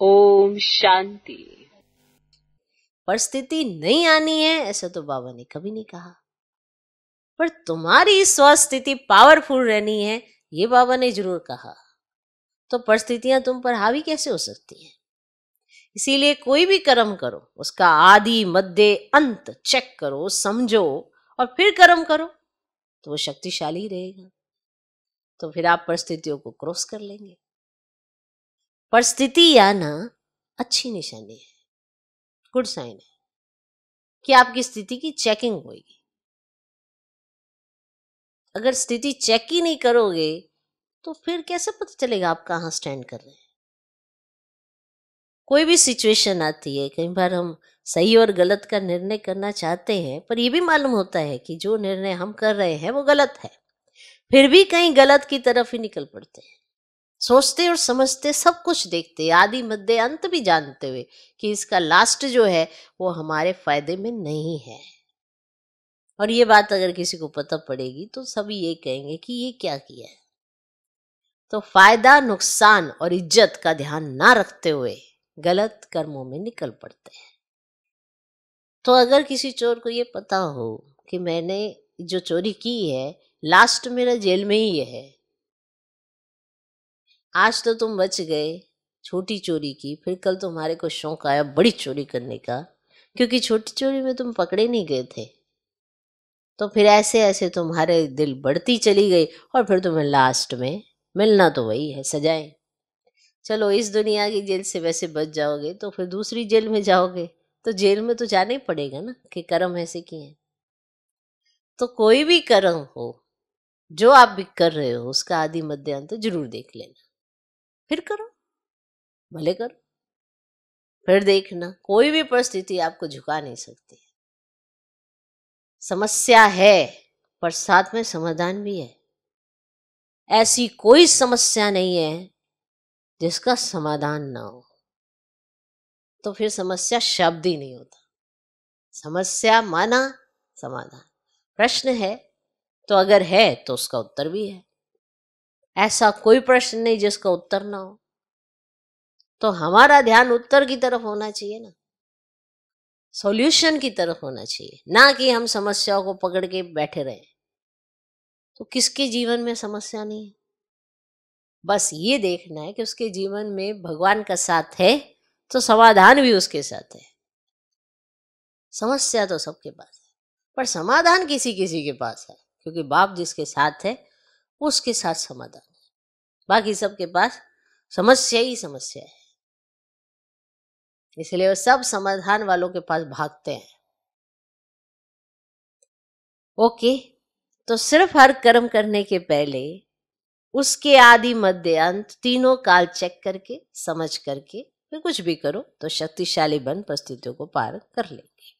ओम शांति परिस्थिति नहीं आनी है ऐसा तो बाबा ने कभी नहीं कहा पर तुम्हारी स्वस्थिति पावरफुल रहनी है ये बाबा ने जरूर कहा तो परिस्थितियां तुम पर हावी कैसे हो सकती हैं इसीलिए कोई भी कर्म करो उसका आदि मध्य अंत चेक करो समझो और फिर कर्म करो तो वो शक्तिशाली रहेगा तो फिर आप परिस्थितियों को क्रॉस कर लेंगे पर स्थिति आना अच्छी निशानी है गुड साइन है कि आपकी स्थिति की चेकिंग होगी अगर स्थिति चेक ही नहीं करोगे तो फिर कैसे पता चलेगा आप कहाँ स्टैंड कर रहे हैं कोई भी सिचुएशन आती है कई बार हम सही और गलत का निर्णय करना चाहते हैं पर यह भी मालूम होता है कि जो निर्णय हम कर रहे हैं वो गलत है फिर भी कहीं गलत की तरफ ही निकल पड़ते हैं सोचते और समझते सब कुछ देखते आदि मध्य अंत भी जानते हुए कि इसका लास्ट जो है वो हमारे फायदे में नहीं है और ये बात अगर किसी को पता पड़ेगी तो सभी ये कहेंगे कि ये क्या किया है तो फायदा नुकसान और इज्जत का ध्यान ना रखते हुए गलत कर्मों में निकल पड़ते हैं तो अगर किसी चोर को ये पता हो कि मैंने जो चोरी की है लास्ट मेरा जेल में ही है आज तो तुम बच गए छोटी चोरी की फिर कल तुम्हारे को शौक आया बड़ी चोरी करने का क्योंकि छोटी चोरी में तुम पकड़े नहीं गए थे तो फिर ऐसे ऐसे तुम्हारे दिल बढ़ती चली गई और फिर तुम्हें लास्ट में मिलना तो वही है सजाएं चलो इस दुनिया की जेल से वैसे बच जाओगे तो फिर दूसरी जेल में जाओगे तो जेल में तो जाना ही पड़ेगा ना कि कर्म ऐसे किए हैं तो कोई भी कर्म हो जो आप भी कर रहे हो उसका आदि मध्यांत तो जरूर देख लेना फिर करो भले करो फिर देखना कोई भी परिस्थिति आपको झुका नहीं सकती समस्या है पर साथ में समाधान भी है ऐसी कोई समस्या नहीं है जिसका समाधान ना हो तो फिर समस्या शब्द ही नहीं होता समस्या माना समाधान प्रश्न है तो अगर है तो उसका उत्तर भी है ऐसा कोई प्रश्न नहीं जिसका उत्तर ना हो तो हमारा ध्यान उत्तर की तरफ होना चाहिए ना सॉल्यूशन की तरफ होना चाहिए ना कि हम समस्याओं को पकड़ के बैठे रहे तो किसके जीवन में समस्या नहीं है बस ये देखना है कि उसके जीवन में भगवान का साथ है तो समाधान भी उसके साथ है समस्या तो सबके पास है पर समाधान किसी किसी के पास है क्योंकि बाप जिसके साथ है उसके साथ समाधान है बाकी सबके पास समस्या ही समस्या है इसलिए वो सब समाधान वालों के पास भागते हैं ओके तो सिर्फ हर कर्म करने के पहले उसके आदि मध्य अंत तीनों काल चेक करके समझ करके फिर कुछ भी करो तो शक्तिशाली बन परिस्थितियों को पार कर लेंगे